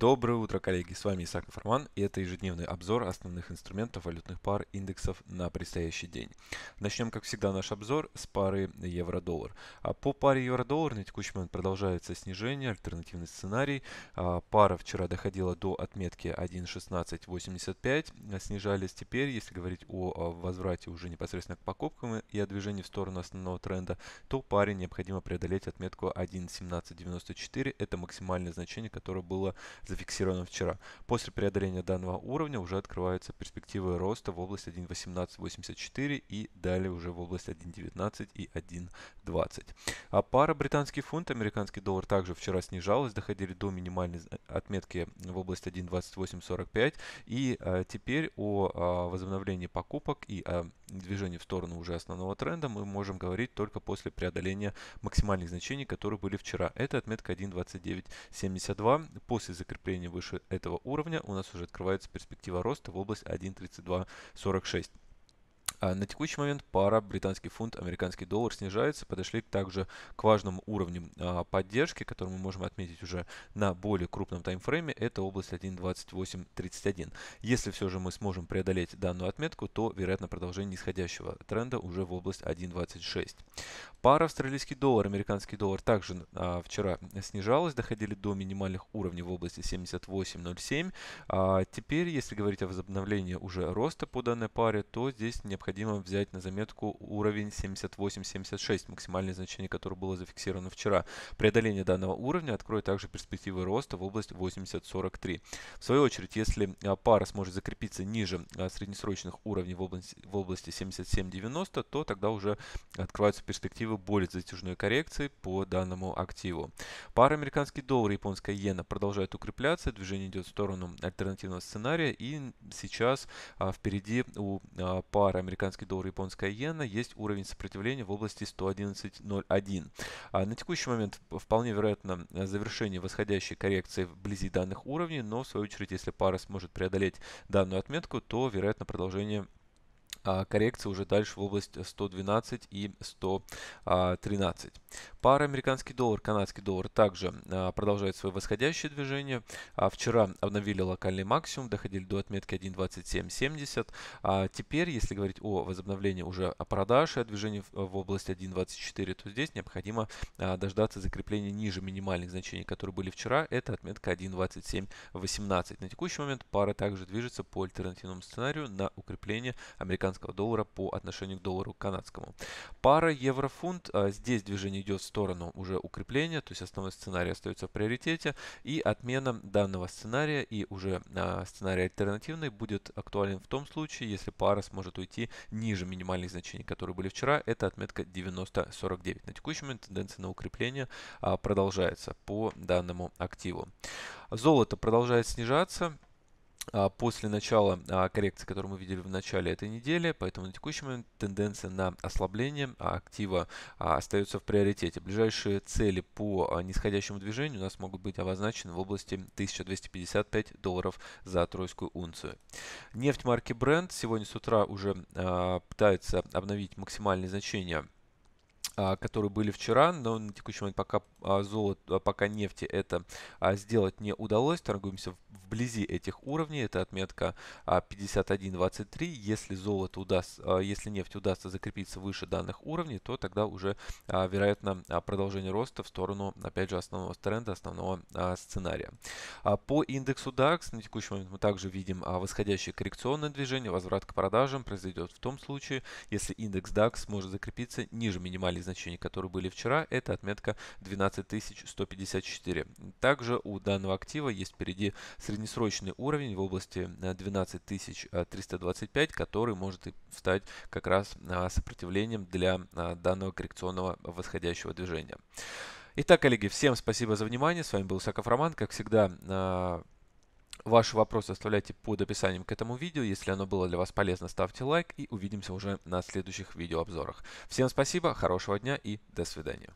Доброе утро, коллеги! С вами Исаак Роман и это ежедневный обзор основных инструментов валютных пар индексов на предстоящий день. Начнем, как всегда, наш обзор с пары евро-доллар. А по паре евро-доллар на текущий момент продолжается снижение, альтернативный сценарий. А, пара вчера доходила до отметки 1.1685, а снижались теперь, если говорить о возврате уже непосредственно к покупкам и о движении в сторону основного тренда, то паре необходимо преодолеть отметку 1.1794, это максимальное значение, которое было зафиксировано вчера. После преодоления данного уровня уже открываются перспективы роста в область 1.1884 и далее уже в область 1.19 и 1.20. А пара британский фунт, американский доллар также вчера снижалась, доходили до минимальной отметки в области 1.2845 и а, теперь о а, возобновлении покупок и о а, движении в сторону уже основного тренда мы можем говорить только после преодоления максимальных значений, которые были вчера. Это отметка 1.2972. После закрепления закрепление выше этого уровня у нас уже открывается перспектива роста в область 1.3246. А на текущий момент пара британский фунт, американский доллар снижается, подошли также к важному уровню а, поддержки, который мы можем отметить уже на более крупном таймфрейме, это область 1.2831. Если все же мы сможем преодолеть данную отметку, то вероятно продолжение нисходящего тренда уже в область 1.26. Пара австралийский доллар, американский доллар также а, вчера снижалась, доходили до минимальных уровней в области 78.07. теперь, если говорить о возобновлении уже роста по данной паре, то здесь необходимо необходимо взять на заметку уровень 78-76, максимальное значение которого было зафиксировано вчера. Преодоление данного уровня откроет также перспективы роста в область 80-43. В свою очередь, если а, пара сможет закрепиться ниже а, среднесрочных уровней в области, в области 77-90, то тогда уже открываются перспективы более затяжной коррекции по данному активу. Пара американский доллар и японская иена продолжают укрепляться, движение идет в сторону альтернативного сценария и сейчас а, впереди у а, пары американских американский доллар, и японская иена, есть уровень сопротивления в области 111.01. А на текущий момент вполне вероятно э, завершение восходящей коррекции вблизи данных уровней, но в свою очередь, если пара сможет преодолеть данную отметку, то вероятно продолжение а, коррекция уже дальше в область 112 и 113. Пара американский доллар, канадский доллар также а, продолжает свое восходящее движение. А, вчера обновили локальный максимум, доходили до отметки 1.2770. Теперь, если говорить о возобновлении уже продаж и о движении в области 1.24, то здесь необходимо дождаться закрепления ниже минимальных значений, которые были вчера. Это отметка 1.2718. На текущий момент пара также движется по альтернативному сценарию на укрепление американского американского доллара по отношению к доллару канадскому. Пара евро-фунт. А, здесь движение идет в сторону уже укрепления, то есть основной сценарий остается в приоритете. И отмена данного сценария и уже а, сценарий альтернативный будет актуален в том случае, если пара сможет уйти ниже минимальных значений, которые были вчера. Это отметка 90.49. На текущий момент тенденция на укрепление а, продолжается по данному активу. Золото продолжает снижаться. А, после начала а, коррекции, которую мы видели в начале этой недели, поэтому на текущий момент тенденция на ослабление а, актива остается в приоритете. Ближайшие цели по нисходящему движению у нас могут быть обозначены в области 1255 долларов за тройскую унцию. Нефть марки Brent сегодня с утра уже пытается обновить максимальные значения а, которые были вчера, но на текущий момент пока а, золото, а, пока нефти это сделать не удалось. Торгуемся вблизи этих уровней. Это отметка 51.23. Если золото удастся, если нефть удастся закрепиться выше данных уровней, то тогда уже вероятно продолжение роста в сторону, опять же, основного тренда, основного сценария. По индексу DAX на текущий момент мы также видим восходящее коррекционное движение. Возврат к продажам произойдет в том случае, если индекс DAX сможет закрепиться ниже минимальной значений, которые были вчера, это отметка 12154. Также у данного актива есть впереди среднесрочный уровень в области 12325, э, э, который может и стать как раз э, сопротивлением для данного коррекционного восходящего движения. Итак, коллеги, всем спасибо за внимание. С вами был Саков Роман. Как всегда, Ваши вопросы оставляйте под описанием к этому видео. Если оно было для вас полезно, ставьте лайк и увидимся уже на следующих видеообзорах. Всем спасибо, хорошего дня и до свидания.